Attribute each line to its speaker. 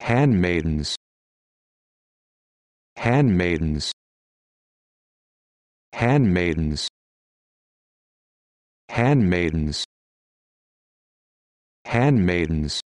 Speaker 1: handmaidens handmaidens handmaidens handmaidens handmaidens